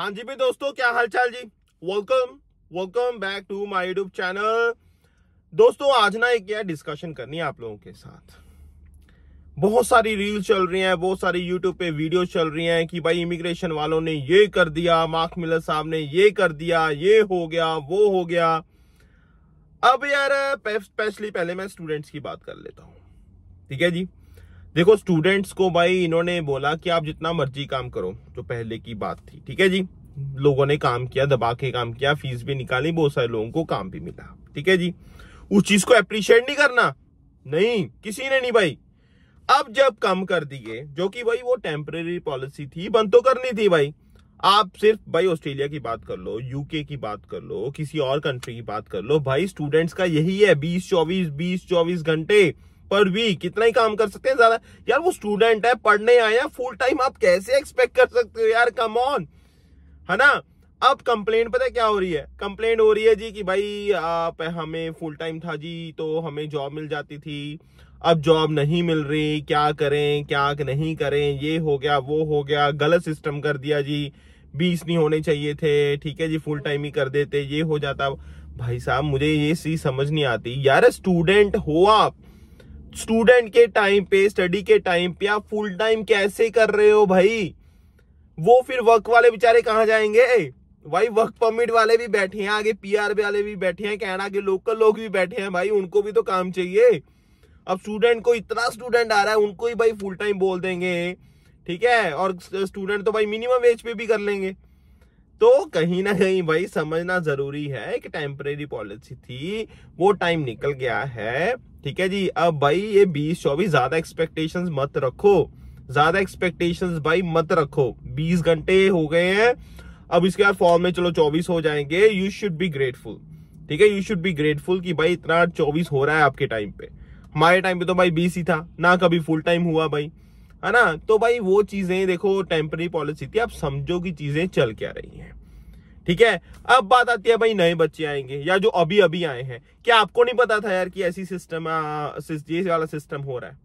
हाँ जी भी दोस्तों क्या हालचाल जी welcome welcome back to my YouTube channel दोस्तों आज ना एक यार डिस्कशन करनी है आप लोगों के साथ बहुत सारी रील चल रही हैं बहुत सारी यूट्यूब पे वीडियो चल रही हैं कि भाई इमिग्रेशन वालों ने ये कर दिया मार्क मिलर साहब ने ये कर दिया ये हो गया वो हो गया अब यार स्पेशली पहले मैं स्टूडेंट्स की बात कर लेता हूँ ठीक है जी देखो स्टूडेंट्स को भाई इन्होंने बोला कि आप जितना मर्जी काम करो जो पहले की बात थी ठीक है जी लोगों ने काम किया दबा के काम किया फीस भी निकाली बहुत सारे लोगों को काम भी मिला ठीक है जी उस चीज को अप्रिशिएट नहीं करना नहीं किसी ने नहीं भाई अब जब कम कर दिए जो कि भाई वो टेम्परेरी पॉलिसी थी बंद तो करनी थी भाई आप सिर्फ भाई ऑस्ट्रेलिया की बात कर लो यूके की बात कर लो किसी और कंट्री की बात कर लो भाई स्टूडेंट्स का यही है बीस चौबीस बीस चौबीस घंटे पर वीक इतना ही काम कर सकते हैं ज्यादा यार वो स्टूडेंट है पढ़ने आए हैं फुल टाइम आप कैसे एक्सपेक्ट कर सकते हो यार कम ऑन है ना अब कंप्लेंट पता क्या हो रही है कंप्लेंट हो रही है जी कि भाई आप हमें फुल टाइम था जी तो हमें जॉब मिल जाती थी अब जॉब नहीं मिल रही क्या करें क्या नहीं करें ये हो गया वो हो गया गलत सिस्टम कर दिया जी बीस नहीं होने चाहिए थे ठीक है जी फुल टाइम ही कर देते ये हो जाता भाई साहब मुझे ये चीज समझ नहीं आती यार स्टूडेंट हो आप स्टूडेंट के टाइम पे स्टडी के टाइम पे आप फुल टाइम कैसे कर रहे हो भाई वो फिर वर्क वाले बेचारे कहाँ जाएंगे भाई वर्क परमिट वाले भी बैठे हैं आगे पीआर वाले भी बैठे हैं कहना के लोकल लोग भी बैठे हैं भाई उनको भी तो काम चाहिए अब स्टूडेंट को इतना स्टूडेंट आ रहा है उनको ही भाई फुल टाइम बोल देंगे ठीक है और स्टूडेंट तो भाई मिनिमम वेज पे भी कर लेंगे तो कहीं ना कहीं भाई समझना जरूरी है एक टेम्परेरी पॉलिसी थी वो टाइम निकल गया है ठीक है जी अब भाई ये बीस चौबीस ज्यादा एक्सपेक्टेशंस मत रखो ज्यादा एक्सपेक्टेशंस भाई मत रखो बीस घंटे हो गए हैं अब इसके बाद फॉर्म में चलो चौबीस हो जाएंगे यू शुड बी ग्रेटफुल ठीक है यू शुड बी ग्रेटफुल कि भाई इतना चौबीस हो रहा है आपके टाइम पे हमारे टाइम पे तो भाई बीस ही था ना कभी फुल टाइम हुआ भाई है ना तो भाई वो चीजें देखो टेम्पररी पॉलिसी थी आप समझो कि चीजें चल क्या रही हैं ठीक है अब बात आती है भाई नए बच्चे आएंगे या जो अभी अभी आए हैं क्या आपको नहीं पता था यार कि ऐसी सिस्टम ये वाला सिस्टम हो रहा है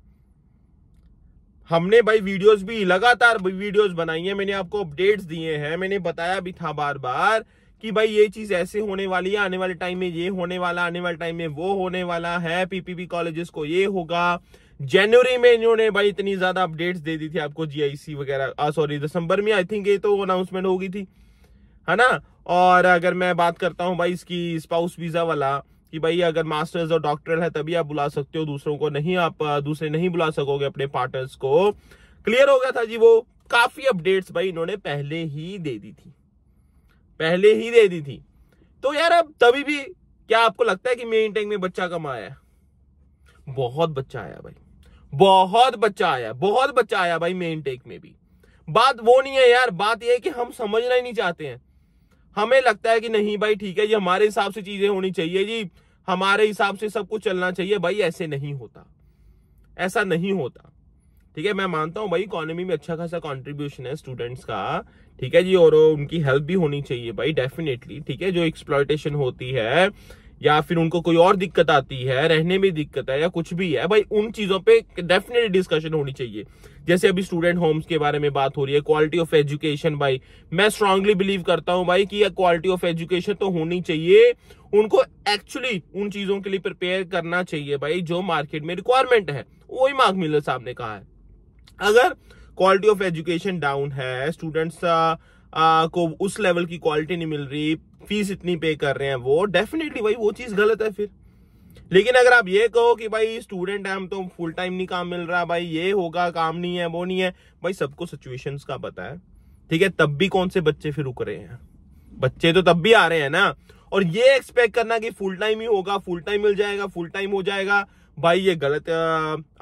हमने भाई वीडियोस भी लगातार वीडियोस बनाई है मैंने आपको अपडेट्स दिए हैं मैंने बताया भी था बार बार कि भाई ये चीज ऐसे होने वाली है आने वाले टाइम में ये होने वाला आने वाले टाइम में वो होने वाला है पीपीपी कॉलेजेस को ये होगा जनवरी में इन्होंने भाई इतनी ज्यादा अपडेट्स दे दी थी आपको जीआईसी वगैरह सॉरी दिसंबर में आई थिंक ये तो अनाउंसमेंट होगी थी है ना और अगर मैं बात करता हूँ भाई इसकी स्पाउस वीजा वाला कि भाई अगर मास्टर्स और डॉक्टर है तभी आप बुला सकते हो दूसरों को नहीं आप दूसरे नहीं बुला सकोगे अपने पार्टनर्स को क्लियर हो गया था जी वो काफी अपडेट्स भाई इन्होंने पहले ही दे दी थी पहले ही दे दी थी तो यार अब तभी भी क्या आपको लगता है कि मेन टैंक में बच्चा कम आया बहुत बच्चा आया भाई बहुत बच्चा आया बहुत बच्चा आया भाई मेन टेक में भी बात वो नहीं है यार बात यह है कि हम समझना ही नहीं चाहते हैं हमें लगता है कि नहीं भाई ठीक है ये हमारे हिसाब से चीजें होनी चाहिए जी हमारे हिसाब से सब कुछ चलना चाहिए भाई ऐसे नहीं होता ऐसा नहीं होता ठीक है मैं मानता हूँ भाई इकोनॉमी में अच्छा खासा कंट्रीब्यूशन है स्टूडेंट्स का ठीक है जी और उनकी हेल्प भी होनी चाहिए भाई डेफिनेटली ठीक है जो एक्सप्लॉयटेशन होती है या फिर उनको कोई और दिक्कत आती है रहने में दिक्कत है या कुछ भी है भाई उन चीजों पे डेफिनेटली डिस्कशन होनी चाहिए जैसे अभी स्टूडेंट होम्स के बारे में बात हो रही है क्वालिटी ऑफ एजुकेशन भाई मैं स्ट्रांगली बिलीव करता हूँ भाई कि क्वालिटी ऑफ एजुकेशन तो होनी चाहिए उनको एक्चुअली उन चीजों के लिए प्रिपेयर करना चाहिए भाई जो मार्केट में रिक्वायरमेंट है वही मार्क मिलर साहब ने कहा है अगर क्वालिटी ऑफ एजुकेशन डाउन है स्टूडेंट्स आ, को उस लेवल की क्वालिटी नहीं मिल रही फीस इतनी पे कर रहे हैं वो डेफिनेटली भाई वो चीज़ गलत है फिर लेकिन अगर आप ये कहो कि भाई स्टूडेंट है हम तो फुल टाइम नहीं काम मिल रहा भाई ये होगा काम नहीं है वो नहीं है भाई सबको सिचुएशन का पता है ठीक है तब भी कौन से बच्चे फिर रुक रहे हैं बच्चे तो तब भी आ रहे हैं ना और ये एक्सपेक्ट करना कि फुल टाइम ही होगा फुल टाइम मिल जाएगा फुल टाइम हो जाएगा भाई ये गलत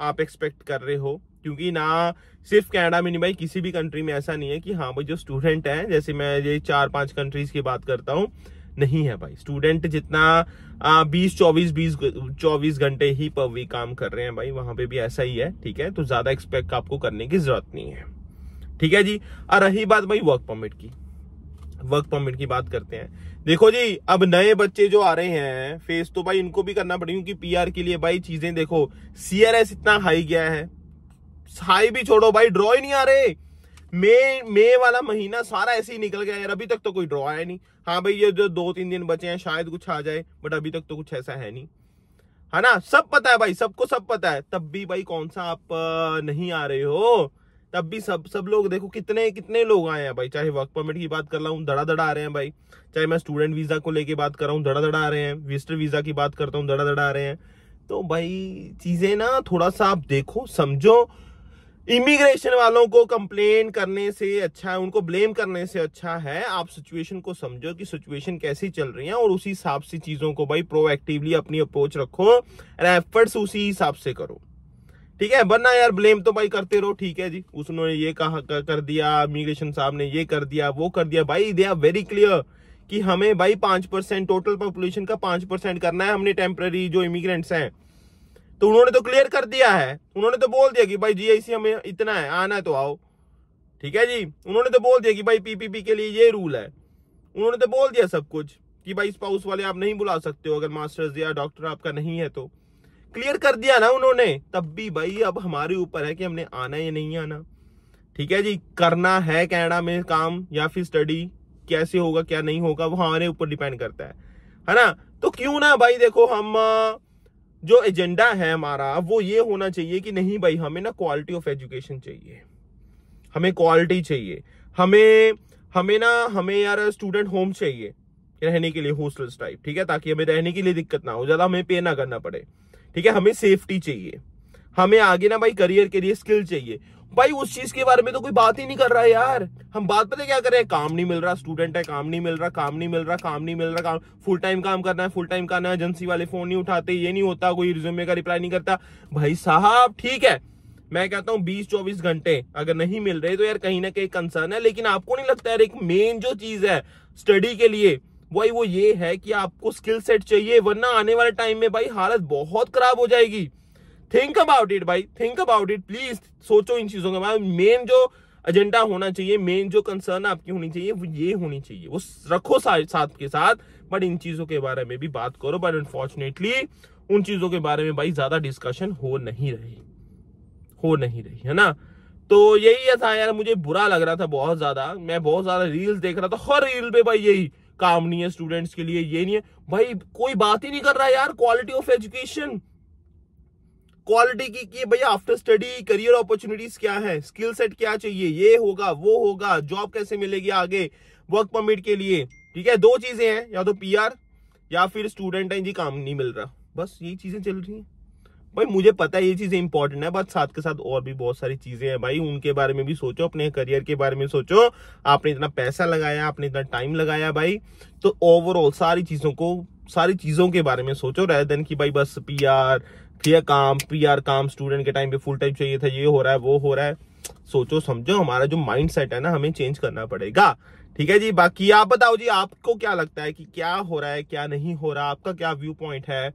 आप एक्सपेक्ट कर रहे हो क्योंकि ना सिर्फ कनाडा में नहीं भाई किसी भी कंट्री में ऐसा नहीं है कि हाँ भाई जो स्टूडेंट हैं जैसे मैं ये चार पांच कंट्रीज की बात करता हूँ नहीं है भाई स्टूडेंट जितना बीस चौबीस बीस चौबीस घंटे ही पर वीक काम कर रहे हैं भाई वहां पे भी ऐसा ही है ठीक है तो ज्यादा एक्सपेक्ट आपको करने की जरूरत नहीं है ठीक है जी और रही बात भाई वर्क परमिट की वर्क परमिट की बात करते हैं देखो जी अब नए बच्चे जो आ रहे हैं फेस तो भाई इनको भी करना पड़ेगा क्योंकि पीआर के लिए भाई चीजें देखो सीआरएस इतना हाई गया है हाई भी छोड़ो भाई ड्रॉ ही नहीं आ रहे मई मई वाला महीना सारा ऐसे ही निकल गया यार अभी तक तो कोई ड्रॉ आया नहीं हाँ भाई ये जो दो तीन दिन बचे हैं शायद कुछ आ जाए बट अभी तक तो कुछ ऐसा है नहीं है ना सब पता है भाई सबको सब पता है तब भी भाई कौन सा आप नहीं आ रहे हो तब भी सब सब लोग देखो कितने कितने लोग आए हैं भाई चाहे वर्क परमिट की बात कर रहा हूँ धड़ा धड़ा आ रहे हैं भाई चाहे मैं स्टूडेंट वीजा को लेके बात कर रहा हूँ धड़ा धड़ा आ रहे हैं विजिटर वीजा की बात करता हूँ धड़ा धड़ा आ रहे हैं तो भाई चीजें ना थोड़ा सा आप देखो समझो इमिग्रेशन वालों को कंप्लेन करने से अच्छा है उनको ब्लेम करने से अच्छा है आप सिचुएशन को समझो कि सिचुएशन कैसी चल रही है और उसी हिसाब से चीजों को भाई प्रोएक्टिवली अपनी अप्रोच रखो एफर्ट्स उसी हिसाब से करो ठीक है वरना यार ब्लेम तो भाई करते रहो ठीक है जी उसने ये कहा कर दिया इमिग्रेशन साहब ने ये कर दिया वो कर दिया भाई दे आर वेरी क्लियर कि हमें भाई पांच परसेंट टोटल पॉपुलेशन का पांच परसेंट करना है हमने टेम्पररी जो इमिग्रेंट्स हैं तो उन्होंने तो क्लियर कर दिया है उन्होंने तो बोल दिया कि भाई जीआईसी हमें इतना है आना है तो आओ ठीक है जी उन्होंने तो बोल दिया कि भाई पीपीपी के लिए ये रूल है उन्होंने तो बोल दिया सब कुछ कि भाई स्पाउस वाले आप नहीं बुला सकते हो अगर मास्टर्स या डॉक्टर आपका नहीं है तो क्लियर कर दिया ना उन्होंने तब भी भाई अब हमारे ऊपर है कि हमने आना या नहीं आना ठीक है जी करना है कैनेडा में काम या फिर स्टडी कैसे होगा क्या नहीं होगा वो हमारे ऊपर डिपेंड करता है है ना तो क्यों ना भाई देखो हम जो एजेंडा है हमारा वो ये होना चाहिए कि नहीं भाई हमें ना क्वालिटी ऑफ एजुकेशन चाहिए हमें क्वालिटी चाहिए हमें हमें ना हमें यार स्टूडेंट होम चाहिए रहने के लिए हॉस्टल्स टाइप ठीक है ताकि हमें रहने के लिए दिक्कत ना हो ज़्यादा हमें पे ना करना पड़े ठीक है हमें सेफ्टी चाहिए हमें आगे ना भाई करियर के लिए स्किल चाहिए भाई उस चीज के बारे में तो कोई बात ही नहीं कर रहा है यार हम बात पता क्या कर रहे हैं काम नहीं मिल रहा स्टूडेंट है काम नहीं मिल रहा काम नहीं मिल रहा काम नहीं मिल रहा काम फुल टाइम काम करना है फुल टाइम करना है एजेंसी वाले फोन नहीं उठाते ये नहीं होता कोई रिज्यूमे का रिप्लाई नहीं करता भाई साहब ठीक है मैं कहता हूँ बीस चौबीस घंटे अगर नहीं मिल रहे तो यार कहीं ना कहीं कंसर्न है लेकिन आपको नहीं लगता यार एक मेन जो चीज है स्टडी के लिए भाई वो ये है कि आपको स्किल सेट चाहिए वरना आने वाले टाइम में भाई हालत बहुत खराब हो जाएगी थिंक अबाउट इट भाई थिंक अबाउट इट प्लीज सोचो इन चीजों के बारे में मेन जो एजेंडा होना चाहिए मेन जो कंसर्न आपकी होनी चाहिए वो ये होनी चाहिए वो रखो साथ के साथ बट इन चीजों के बारे में भी बात करो बट अनफॉर्चुनेटली उन चीजों के बारे में भाई ज्यादा डिस्कशन हो नहीं रही हो नहीं रही है ना तो यही था यार मुझे बुरा लग रहा था बहुत ज्यादा मैं बहुत ज्यादा रील्स देख रहा था हर रील पे भाई यही काम नहीं है स्टूडेंट्स के लिए ये नहीं है भाई कोई बात ही नहीं कर रहा यार क्वालिटी ऑफ एजुकेशन क्वालिटी की कि भैया आफ्टर स्टडी करियर अपॉर्चुनिटीज क्या है स्किल सेट क्या चाहिए ये होगा वो होगा जॉब कैसे मिलेगी आगे वर्क परमिट के लिए ठीक है दो चीजें हैं या तो पीआर या फिर स्टूडेंट है जी काम नहीं मिल रहा बस यही चीजें चल रही हैं भाई मुझे पता है ये चीजें इंपॉर्टेंट है बट साथ के साथ और भी बहुत सारी चीजें हैं भाई उनके बारे में भी सोचो अपने करियर के बारे में सोचो आपने इतना पैसा लगाया आपने इतना टाइम लगाया भाई तो ओवरऑल सारी चीजों को सारी चीजों के बारे में सोचो रह देन की भाई बस पीआर क्लियर काम पीआर काम स्टूडेंट के टाइम पे फुल टाइम चाहिए था ये हो रहा है वो हो रहा है सोचो समझो हमारा जो माइंड सेट है ना हमें चेंज करना पड़ेगा ठीक है जी बाकी आप बताओ जी आपको क्या लगता है कि क्या हो रहा है क्या नहीं हो रहा आपका क्या व्यू पॉइंट है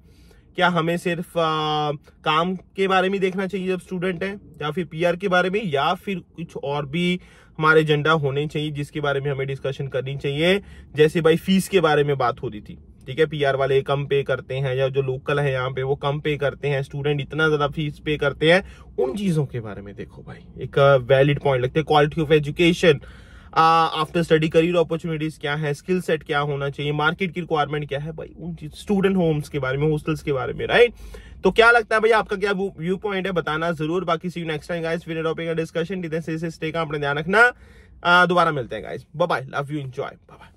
क्या हमें सिर्फ आ, काम के बारे में देखना चाहिए जब स्टूडेंट है या फिर पीआर के बारे में या फिर कुछ और भी हमारे एजेंडा होने चाहिए जिसके बारे में हमें डिस्कशन करनी चाहिए जैसे भाई फीस के बारे में बात हो रही थी ठीक है पीआर वाले कम पे करते हैं या जो लोकल है यहाँ पे वो कम पे करते हैं स्टूडेंट इतना ज्यादा फीस पे करते हैं उन चीजों के बारे में देखो भाई एक वैलिड पॉइंट लगता है quality of education after study career opportunities क्या है स्किल सेट क्या होना चाहिए मार्केट की रिक्वायरमेंट क्या है भाई उन स्टूडेंट होम्स के बारे में हॉस्टल्स के बारे में राइट तो क्या लगता है भाई आपका क्या व्यू पॉइंट है बताना जरूर बाकी सी नेक्स्ट टाइम गाइस फिर टॉपिक का डिस्कशन स्टे का अपने ध्यान रखना uh, दोबारा मिलते हैं guys bye love you enjoy bye